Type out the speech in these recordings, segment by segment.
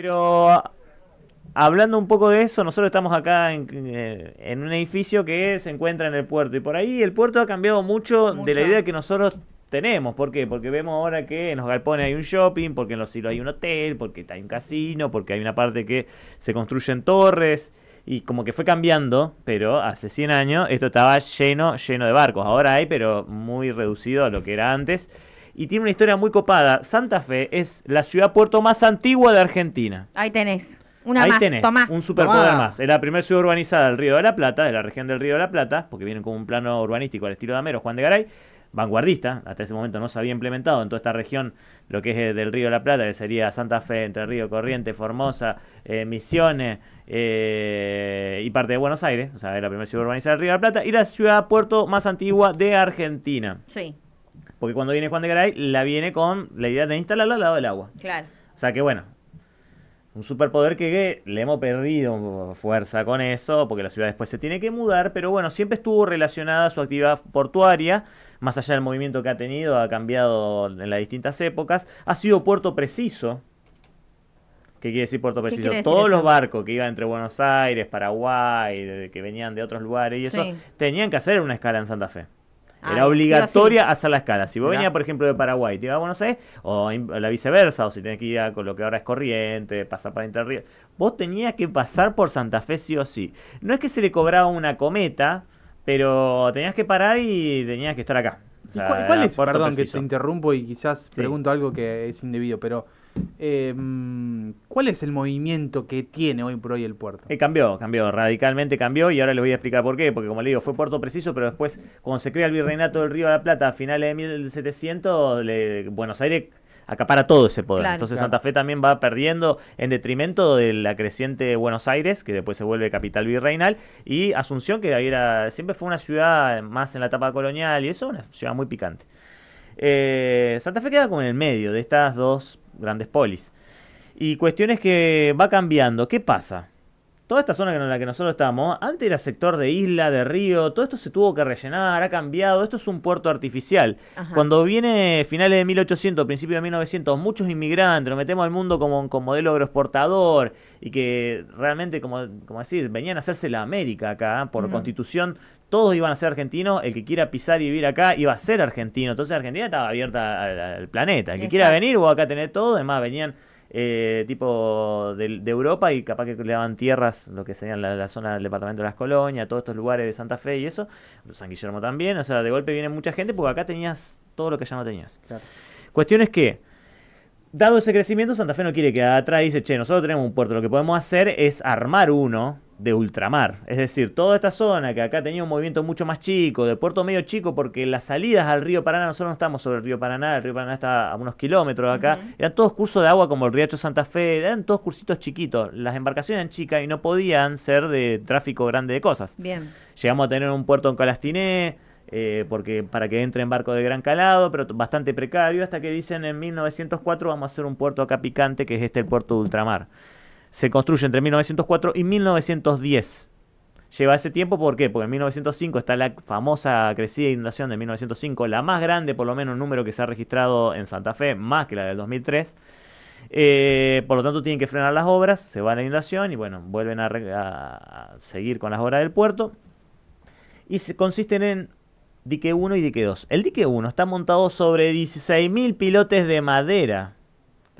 Pero hablando un poco de eso, nosotros estamos acá eh, en, un edificio que se encuentra en el puerto. Y por ahí el puerto ha cambiado mucho, de la idea que nosotros tenemos. ¿Por qué? Porque vemos ahora que en los galpones hay un shopping, porque en los silos hay un hotel, porque hay un casino, porque hay una parte que se construyen torres. Y como que fue cambiando, pero hace 100 años esto estaba lleno, lleno de barcos. Ahora hay, pero muy reducido a lo que era antes y tiene una historia muy copada. Santa Fe es la ciudad puerto más antigua de Argentina. Ahí tenés. Una Ahí tenés un superpoder más. Es la primera ciudad urbanizada del Río de la Plata, de la región del Río de la Plata, porque vienen con un plano urbanístico al estilo de Amero, Juan de Garay, vanguardista, hasta ese momento no se había implementado en toda esta región lo que es eh, del Río de la Plata, que sería Santa Fe, Entre Río, Corriente, Formosa, eh, Misiones eh, y parte de Buenos Aires, o sea, es la primera ciudad urbanizada del Río de la Plata, y la ciudad puerto más antigua de Argentina. Sí. Porque cuando viene Juan de Garay, la viene con la idea de instalarla al lado del agua. Claro. O sea que bueno, un superpoder que le hemos perdido fuerza con eso, porque la ciudad después se tiene que mudar, pero bueno, siempre estuvo relacionada a su actividad portuaria, más allá del movimiento que ha tenido, ha cambiado en las distintas épocas, ha sido puerto preciso. ¿Qué quiere decir puerto preciso? Todos los barcos que iban entre Buenos Aires, Paraguay, que venían de otros lugares y eso, tenían que hacer una escala en Santa Fe. Era obligatoria hacer la escala. Si vos venías, por ejemplo, de Paraguay y te ibas a Buenos Aires, o la viceversa, o si tenés que ir a lo que ahora es corriente, pasar para Entre vos tenías que pasar por Santa Fe sí o sí. No es que se le cobraba una cometa, pero tenías que parar y tenías que estar acá. cuál, Perdón que te interrumpo y quizás pregunto algo que es indebido, pero Em, ¿Cuál es el movimiento que tiene hoy por hoy el puerto? Eh, cambió, cambió, radicalmente cambió y ahora les voy a explicar por qué, porque como le digo, fue puerto preciso, pero después cuando se crea el virreinato del Río de la Plata a finales de 1700, Buenos Aires acapara todo ese poder. Entonces Santa Fe también va perdiendo en detrimento de la creciente Buenos Aires, que después se vuelve capital virreinal, y Asunción, que era, siempre fue una ciudad más en la etapa colonial y eso, una ciudad muy picante. Eh, Santa Fe queda como en el medio de estas dos grandes polis. Y cuestiones que va cambiando. ¿Qué pasa? Toda esta zona en la que nosotros estamos, antes era sector de isla, de río, todo esto se tuvo que rellenar, ha cambiado, esto es un puerto artificial. Cuando viene finales de 1800, principios de 1900, muchos inmigrantes, nos metemos al mundo como, modelo agroexportador y que realmente, como, como decir, venían a hacerse la América acá, por mm. constitución todos iban a ser argentinos, el que quiera pisar y vivir acá iba a ser argentino, entonces Argentina estaba abierta al, planeta, el que quiera venir vos acá tener todo, además venían eh, tipo de, Europa y capaz que le daban tierras, lo que serían la, la, zona del departamento de las colonias, todos estos lugares de Santa Fe y eso, San Guillermo también, o sea, de golpe viene mucha gente porque acá tenías todo lo que ya no tenías. Claro. Cuestión es que Dado ese crecimiento, Santa Fe no quiere quedar atrás y dice, che, nosotros tenemos un puerto, lo que podemos hacer es armar uno de ultramar. Es decir, toda esta zona que acá tenía un movimiento mucho más chico, de puerto medio chico, porque las salidas al río Paraná, nosotros no estamos sobre el río Paraná, el río Paraná está a unos kilómetros de acá, eran todos cursos de agua como el Riacho Santa Fe, eran todos cursitos chiquitos, las embarcaciones eran chicas y no podían ser de tráfico grande de cosas. Bien. Llegamos a tener un puerto en Calastiné, eh, porque para que entre en barco de gran calado, pero bastante precario, hasta que dicen en 1904 vamos a hacer un puerto acá picante, que es este el puerto de ultramar. Se construye entre 1904 y 1910. Lleva ese tiempo, ¿por qué? Porque en 1905 está la famosa crecida inundación de 1905, la más grande, por lo menos, número que se ha registrado en Santa Fe, más que la del 2003. Eh, por lo tanto, tienen que frenar las obras, se va la inundación y bueno, vuelven a, seguir con las obras del puerto. Y consisten en dique 1 y dique 2. El dique 1 está montado sobre 16.000 pilotes de madera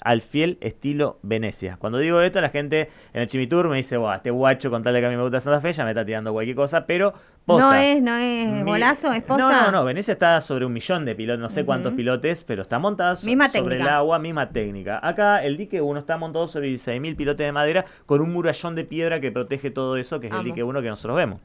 al fiel estilo Venecia. Cuando digo esto, la gente en el Chimitur me dice, este guacho con tal de que a mí me gusta Santa Fe ya me está tirando cualquier cosa, pero posta. No es, no es bolazo, es posta. No, no, no, Venecia está sobre un millón de pilotes, no sé cuántos pilotes, pero está montado sobre el agua, misma técnica. Acá el dique 1 está montado sobre 16.000 pilotes de madera con un murallón de piedra que protege todo eso, que es el dique 1 que nosotros vemos.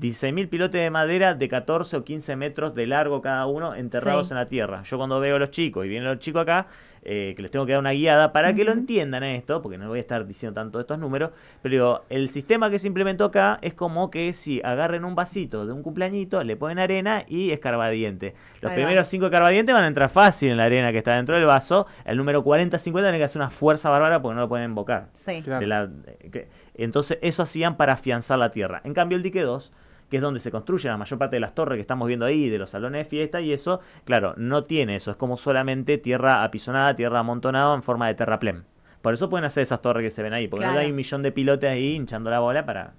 16.000 pilotes de madera de 14 o 15 metros de largo cada uno enterrados en la tierra. Yo cuando veo a los chicos y vienen los chicos acá, eh, que les tengo que dar una guiada para que lo entiendan esto, porque no voy a estar diciendo tanto de estos números, pero digo, el sistema que se implementó acá es como que si agarren un vasito de un cumpleañito, le ponen arena y escarbadiente. Los primeros cinco escarbadientes van a entrar fácil en la arena que está dentro del vaso, el número 40-50 tiene que hacer una fuerza bárbara porque no lo pueden invocar. Sí. Eh, entonces eso hacían para afianzar la tierra. En cambio el dique 2 que es donde se construyen la mayor parte de las torres que estamos viendo ahí, de los salones de fiesta, y eso, claro, no tiene eso, es como solamente tierra apisonada, tierra amontonada en forma de terraplén. Por eso pueden hacer esas torres que se ven ahí, porque no hay un millón de pilotes ahí hinchando la bola para,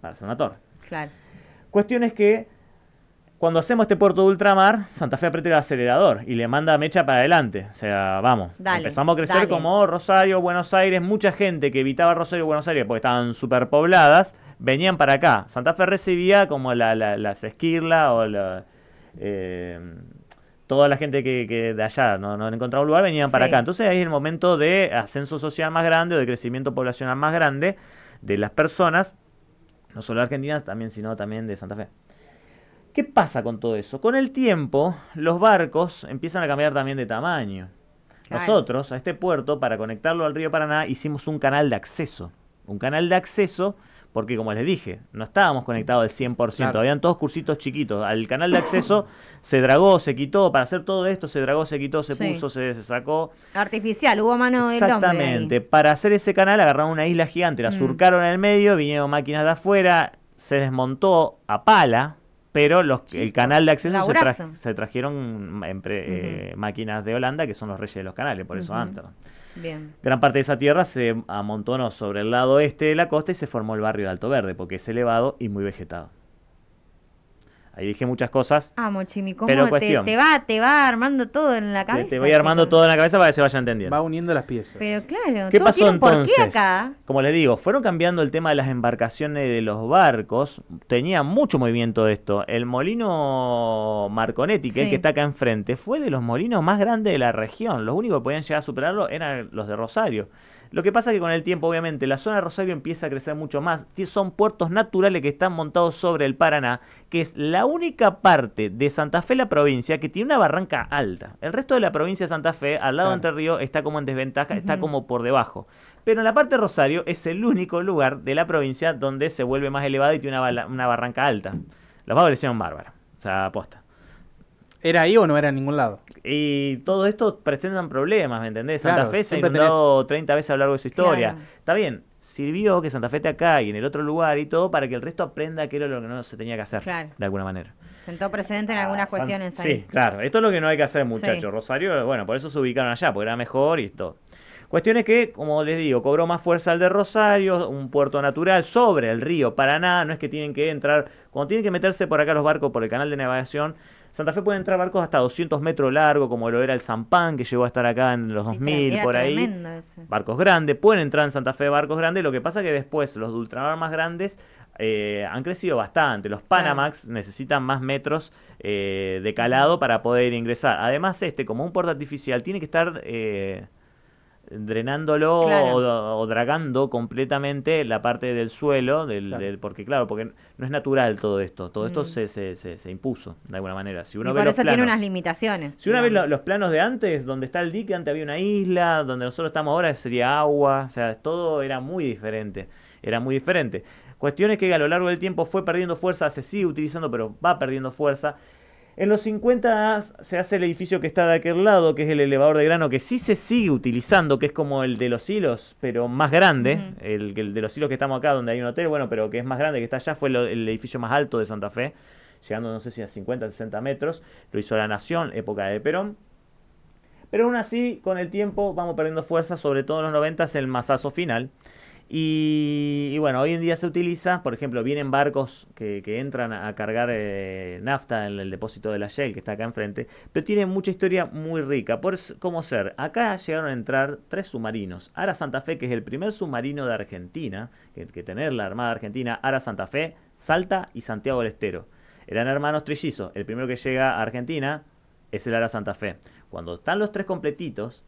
para hacer una torre. Claro. Cuestión es que cuando hacemos este puerto de ultramar, Santa Fe aprieta el acelerador y le manda mecha para adelante. O sea, vamos. empezamos a crecer como Rosario, Buenos Aires. Mucha gente que evitaba Rosario, Buenos Aires porque estaban superpobladas, venían para acá. Santa Fe recibía como las esquirlas o eh, toda la gente que, de allá no, no, encontraba un lugar, venían para acá. Entonces ahí es el momento de ascenso social más grande o de crecimiento poblacional más grande de las personas, no solo argentinas, también, sino también de Santa Fe. ¿Qué pasa con todo eso? Con el tiempo, los barcos empiezan a cambiar también de tamaño. Nosotros, a este puerto, para conectarlo al río Paraná, hicimos un canal de acceso. Un canal de acceso, porque como les dije, no estábamos conectados al 100%, habían todos cursitos chiquitos. Al canal de acceso se dragó, se quitó, para hacer todo esto se dragó, se quitó, se puso, se, sacó. Artificial, hubo mano de Exactamente, para hacer ese canal agarraron una isla gigante, la mm. surcaron en el medio, vinieron máquinas de afuera, se desmontó a pala, pero los, el canal de acceso se, trajeron mm, eh, máquinas de Holanda, que son los reyes de los canales, por eso uh Gran parte de esa tierra se amontonó sobre el lado este de la costa y se formó el barrio de Alto Verde, porque es elevado y muy vegetado. Ahí dije muchas cosas. Amo, ¿cómo te, va, te va armando todo en la cabeza? Te, voy armando todo en la cabeza para que se vaya entendiendo. Va uniendo las piezas. Pero claro, ¿qué pasó entonces? Como les digo, fueron cambiando el tema de las embarcaciones de los barcos. Tenía mucho movimiento de esto. El molino Marconetti, que es el que está acá enfrente, fue de los molinos más grandes de la región. Los únicos que podían llegar a superarlo eran los de Rosario. Lo que pasa es que con el tiempo, obviamente, la zona de Rosario empieza a crecer mucho más. Son puertos naturales que están montados sobre el Paraná, que es la única parte de Santa Fe, la provincia, que tiene una barranca alta. El resto de la provincia de Santa Fe, al lado de Entre Ríos, está como en desventaja, está como por debajo. Pero en la parte de Rosario es el único lugar de la provincia donde se vuelve más elevado y tiene una, barranca alta. Los va a bárbara. O sea, aposta. ¿Era ahí o no era en ningún lado? Y todo esto presentan problemas, ¿me entendés? Santa Fe se ha 30 veces a lo largo de su historia. Está bien, sirvió que Santa Fe esté acá y en el otro lugar y todo para que el resto aprenda que era lo que no se tenía que hacer, claro. de alguna manera. Sentó precedente en algunas ah, cuestiones ahí. Sí, claro. Esto es lo que no hay que hacer, muchachos. Rosario, bueno, por eso se ubicaron allá, porque era mejor y todo. Cuestiones que, como les digo, cobró más fuerza el de Rosario, un puerto natural sobre el río Paraná. No es que tienen que entrar, cuando tienen que meterse por acá los barcos por el canal de navegación, Santa Fe puede entrar barcos hasta 200 metros largo, como lo era el Zampán, que llegó a estar acá en los 2000, por ahí. Barcos grandes, pueden entrar en Santa Fe barcos grandes, lo que pasa que después los de ultramar más grandes eh, han crecido bastante. Los Panamax necesitan más metros eh, de calado para poder ingresar. Además, este, como un puerto artificial, tiene que estar... Eh, drenándolo o, dragando completamente la parte del suelo, del, porque claro, porque no es natural todo esto, todo esto mm. se, se, impuso de alguna manera. Si uno ve eso tiene unas limitaciones. Si uno ve los planos de antes, donde está el dique, antes había una isla, donde nosotros estamos ahora sería agua, o sea, todo era muy diferente, era muy diferente. Cuestiones que a lo largo del tiempo fue perdiendo fuerza, se sigue utilizando, pero va perdiendo fuerza. En los 50 se hace el edificio que está de aquel lado, que es el elevador de grano, que sí se sigue utilizando, que es como el de los hilos, pero más grande. el, de los hilos que estamos acá, donde hay un hotel, bueno, pero que es más grande, que está allá, fue el edificio más alto de Santa Fe, llegando no sé si a 50, 60 metros. Lo hizo la Nación, época de Perón. Pero aún así, con el tiempo vamos perdiendo fuerza, sobre todo en los 90, el masazo final. Y, bueno, hoy en día se utiliza, por ejemplo, vienen barcos que, entran a, cargar eh, nafta en el depósito de la Shell, que está acá enfrente, pero tiene mucha historia muy rica. Por cómo ser, acá llegaron a entrar tres submarinos. Ara Santa Fe, que es el primer submarino de Argentina, que, que tener la Armada Argentina, Ara Santa Fe, Salta y Santiago del Estero. Eran hermanos trillizos. El primero que llega a Argentina es el Ara Santa Fe. Cuando están los tres completitos,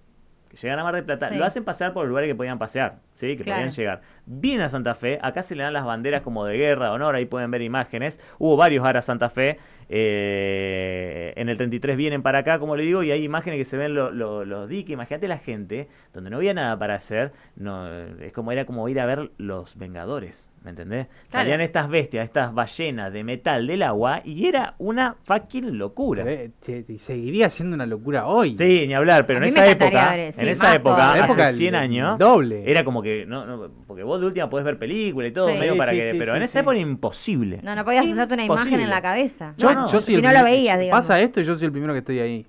llegan a Mar del Plata, lo hacen pasar por lugares que podían pasear, ¿sí? que podían llegar. Vienen a Santa Fe, acá se le dan las banderas como de guerra, honor, ahí pueden ver imágenes. Hubo varios ahora a Santa Fe, eh, en el 33 vienen para acá, como le digo, y hay imágenes que se ven los diques. Imagínate la gente, donde no había nada para hacer, no, es como era como ir a ver los Vengadores. ¿Me entendés? Salían estas bestias, estas ballenas de metal del agua y era una fucking locura. Y seguiría siendo una locura hoy. Sí, ni hablar, pero en esa, época, en esa época, hace 100 años, era como que, no, porque vos de última podés ver películas y todo, medio para que, pero en esa época era imposible. No, no podías hacerte una imagen en la cabeza. Yo, si no lo veías, Pasa esto y yo soy el primero que estoy ahí.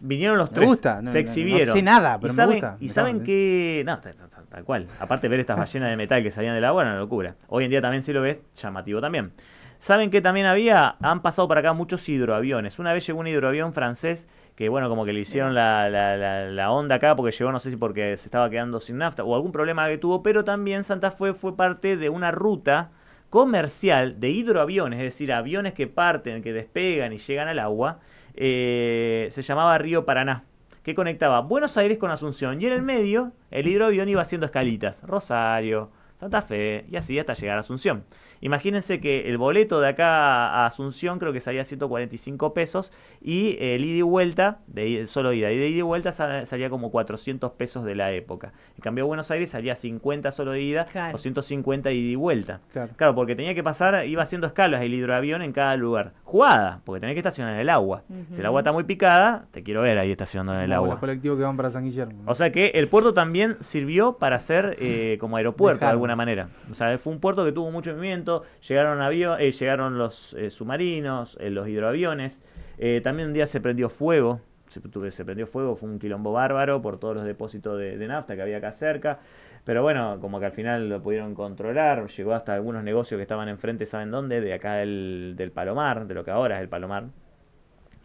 Vinieron los tres. no, se exhibieron. sé nada, pero y saben, Y saben que. No, tal, cual. Aparte, ver estas ballenas de metal que salían del agua una locura. Hoy en día también, si lo ves, llamativo también. ¿Saben que también había? Han pasado por acá muchos hidroaviones. Una vez llegó un hidroavión francés que, bueno, como que le hicieron la, la, la onda acá porque llegó, no sé si porque se estaba quedando sin nafta o algún problema que tuvo, pero también Santa Fe fue parte de una ruta comercial de hidroaviones, es decir, aviones que parten, que despegan y llegan al agua eh, se llamaba Río Paraná, que conectaba Buenos Aires con Asunción. Y en el medio, el hidroavión iba haciendo escalitas. Rosario, Santa Fe y así hasta llegar a Asunción. Imagínense que el boleto de acá a Asunción creo que salía 145 pesos y el ida y vuelta, de solo ida, y de ida y vuelta salía como 400 pesos de la época. En cambio Buenos Aires salía 50 solo de ida o 150 ida y vuelta. Claro. porque tenía que pasar, iba haciendo escalas el hidroavión en cada lugar. Jugada, porque tenés que estacionar en el agua. Si el agua está muy picada, te quiero ver ahí estacionando en el agua. Los que van para San Guillermo. O sea que el puerto también sirvió para ser eh, como aeropuerto alguna manera. O sea, fue un puerto que tuvo mucho movimiento, llegaron, eh, llegaron los eh, submarinos, eh, los hidroaviones, eh, también un día se prendió fuego, se, prendió fuego, fue un quilombo bárbaro por todos los depósitos de, nafta que había acá cerca, pero bueno, como que al final lo pudieron controlar, llegó hasta algunos negocios que estaban enfrente, ¿saben dónde? De acá del Palomar, de lo que ahora es el Palomar,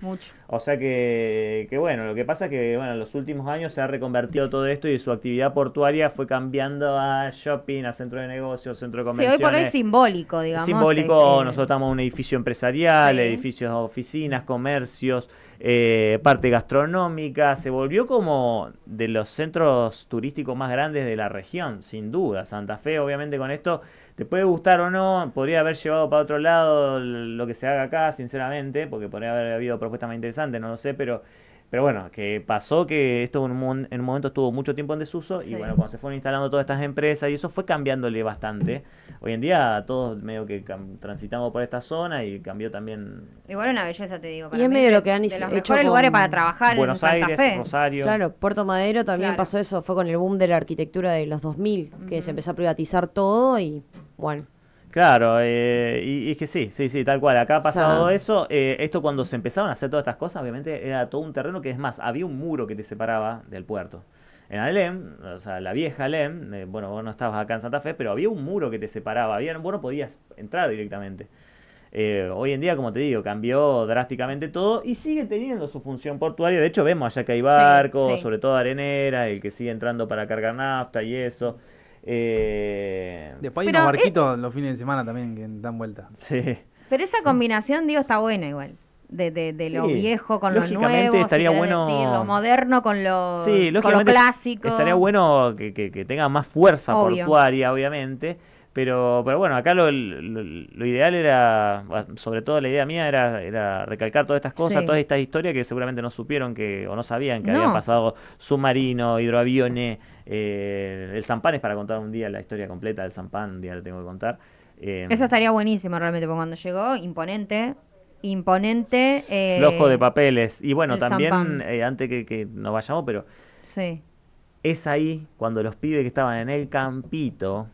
mucho. O sea que, que, bueno, lo que pasa es que bueno, en los últimos años se ha reconvertido todo esto y su actividad portuaria fue cambiando a shopping, a centro de negocios, centro comercial. convenciones. Sí, hoy por hoy es simbólico, digamos. Simbólico, este, nosotros estamos en un edificio empresarial, edificios, oficinas, comercios, eh, parte gastronómica. Se volvió como de los centros turísticos más grandes de la región, sin duda. Santa Fe, obviamente, con esto te puede gustar o no, podría haber llevado para otro lado lo que se haga acá, sinceramente, porque podría haber habido propuestas más interesantes, no lo sé, pero pero bueno, que pasó que esto en un, momento estuvo mucho tiempo en desuso y bueno, cuando se fueron instalando todas estas empresas y eso fue cambiándole bastante. Hoy en día todos medio que transitamos por esta zona y cambió también... Igual una belleza, te digo. y es medio lo que han hecho los lugares para trabajar. Buenos Aires, Rosario. Claro, Puerto Madero también pasó eso, fue con el boom de la arquitectura de los 2000, que se empezó a privatizar todo y bueno. Claro, eh, y, es que sí, sí, sí, tal cual. Acá ha pasado eso. Eh, esto cuando se empezaron a hacer todas estas cosas, obviamente era todo un terreno que es más, había un muro que te separaba del puerto. En Alem, o sea, la vieja Alem, eh, bueno, vos no estabas acá en Santa Fe, pero había un muro que te separaba, había, vos no podías entrar directamente. hoy en día, como te digo, cambió drásticamente todo y sigue teniendo su función portuaria. De hecho, vemos allá que hay barcos, sobre todo arenera, el que sigue entrando para cargar nafta y eso. Eh... Después hay unos barquitos los fines de semana también que dan vuelta. Pero esa combinación, digo, está buena igual. De, lo viejo con lo nuevo. estaría bueno. lo moderno con lo, clásico. Estaría bueno que, tenga más fuerza portuaria, obviamente pero, pero bueno, acá lo, ideal era, ah, sobre todo la idea mía era, era recalcar todas estas cosas, todas estas historias que seguramente no supieron que o no sabían que habían pasado submarino, hidroaviones, eh, el Zampán es para contar un día la historia completa del Zampán, un día lo tengo que contar. Em, Eso estaría buenísimo realmente, porque cuando llegó, imponente, imponente. Eh, flojo de papeles. Y bueno, también, eh, antes que, que, nos vayamos, pero. Sí. Es ahí cuando los pibes que estaban en el campito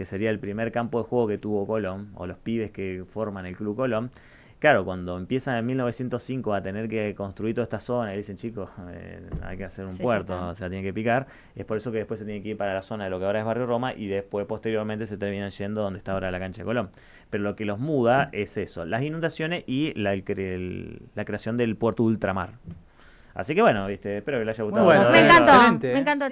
que sería el primer campo de juego que tuvo Colón, o los pibes que forman el Club Colón, claro, cuando empiezan en 1905 a tener que construir toda esta zona y dicen, chicos, eh, hay que hacer un puerto, o sea, tiene que picar, es por eso que después se tiene que ir para la zona de lo que ahora es Barrio Roma y después, posteriormente, se terminan yendo donde está ahora la cancha de Colón. Pero lo que los muda es eso, las inundaciones y la, creación del puerto ultramar. Así que bueno, viste, espero que les haya gustado. me me encantó.